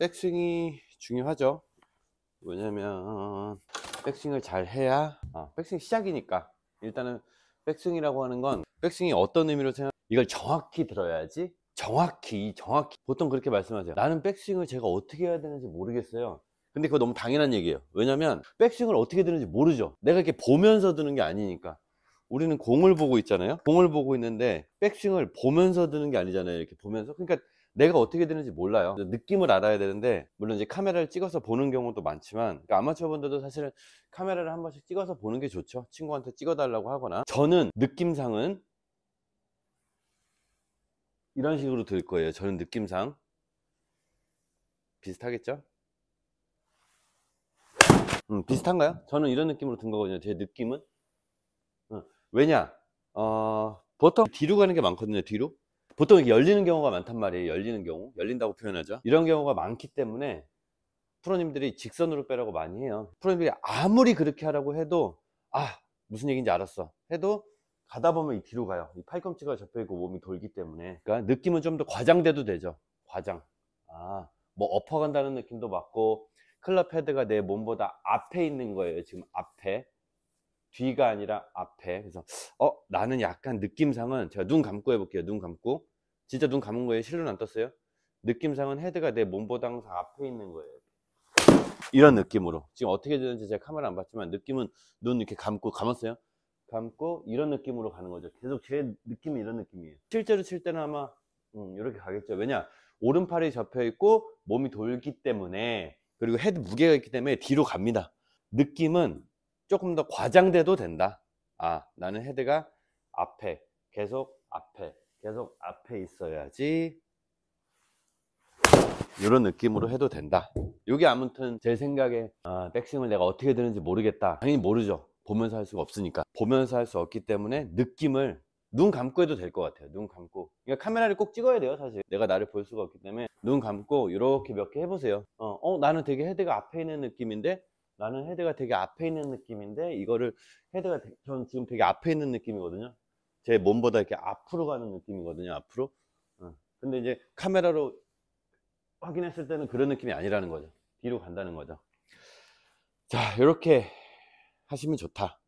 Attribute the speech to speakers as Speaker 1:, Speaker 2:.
Speaker 1: 백스윙이 중요하죠 왜냐면 백스윙을 잘 해야 아, 백스윙 시작이니까 일단은 백스윙이라고 하는 건 백스윙이 어떤 의미로 생각 이걸 정확히 들어야지 정확히 정확히 보통 그렇게 말씀하세요 나는 백스윙을 제가 어떻게 해야 되는지 모르겠어요 근데 그거 너무 당연한 얘기예요 왜냐면 백스윙을 어떻게 드는지 모르죠 내가 이렇게 보면서 드는 게 아니니까 우리는 공을 보고 있잖아요 공을 보고 있는데 백스윙을 보면서 드는 게 아니잖아요 이렇게 보면서 그러니까 내가 어떻게 되는지 몰라요 느낌을 알아야 되는데 물론 이제 카메라를 찍어서 보는 경우도 많지만 그러니까 아마추어 분들도 사실은 카메라를 한 번씩 찍어서 보는 게 좋죠 친구한테 찍어달라고 하거나 저는 느낌상은 이런 식으로 들 거예요 저는 느낌상 비슷하겠죠? 음, 비슷한가요? 저는 이런 느낌으로 든 거거든요 제 느낌은 음, 왜냐 어, 보통 뒤로 가는 게 많거든요 뒤로 보통 열리는 경우가 많단 말이에요 열리는 경우 열린다고 표현하죠 이런 경우가 많기 때문에 프로님들이 직선으로 빼라고 많이 해요 프로님들이 아무리 그렇게 하라고 해도 아 무슨 얘기인지 알았어 해도 가다 보면 이 뒤로 가요 이 팔꿈치가 접혀있고 몸이 돌기 때문에 그러니까 느낌은 좀 더 과장돼도 되죠 과장 아 뭐 엎어간다는 느낌도 맞고 클럽 헤드가 내 몸보다 앞에 있는 거예요 지금 앞에 뒤가 아니라 앞에. 그래서 어 나는 약간 느낌상은 제가 눈 감고 해볼게요. 눈 감고 진짜 눈 감은 거예요. 실눈 안 떴어요. 느낌상은 헤드가 내 몸보다 항상 앞에 있는 거예요. 이런 느낌으로 지금 어떻게 되는지 제가 카메라 안 봤지만 느낌은 눈 이렇게 감고 감았어요. 감고 이런 느낌으로 가는 거죠. 계속 제 느낌이 이런 느낌이에요. 실제로 칠 때는 아마 음, 이렇게 가겠죠. 왜냐 오른팔이 접혀 있고 몸이 돌기 때문에 그리고 헤드 무게가 있기 때문에 뒤로 갑니다. 느낌은 조금 더 과장돼도 된다. 아, 나는 헤드가 앞에, 계속 앞에, 계속 앞에 있어야지. 이런 느낌으로 해도 된다. 이게 아무튼 제 생각에 아, 백싱을 내가 어떻게 되는지 모르겠다. 당연히 모르죠. 보면서 할 수가 없으니까. 보면서 할 수 없기 때문에 느낌을 눈 감고 해도 될 것 같아요. 눈 감고. 그러니까 카메라를 꼭 찍어야 돼요, 사실. 내가 나를 볼 수가 없기 때문에 눈 감고 이렇게 몇 개 해보세요. 어, 어, 나는 되게 헤드가 앞에 있는 느낌인데 나는 헤드가 되게 앞에 있는 느낌인데 이거를 헤드가 전 지금 되게 앞에 있는 느낌이거든요 제 몸보다 이렇게 앞으로 가는 느낌이거든요 앞으로 어. 근데 이제 카메라로 확인했을 때는 그런 느낌이 아니라는 거죠 뒤로 간다는 거죠 자 이렇게 하시면 좋다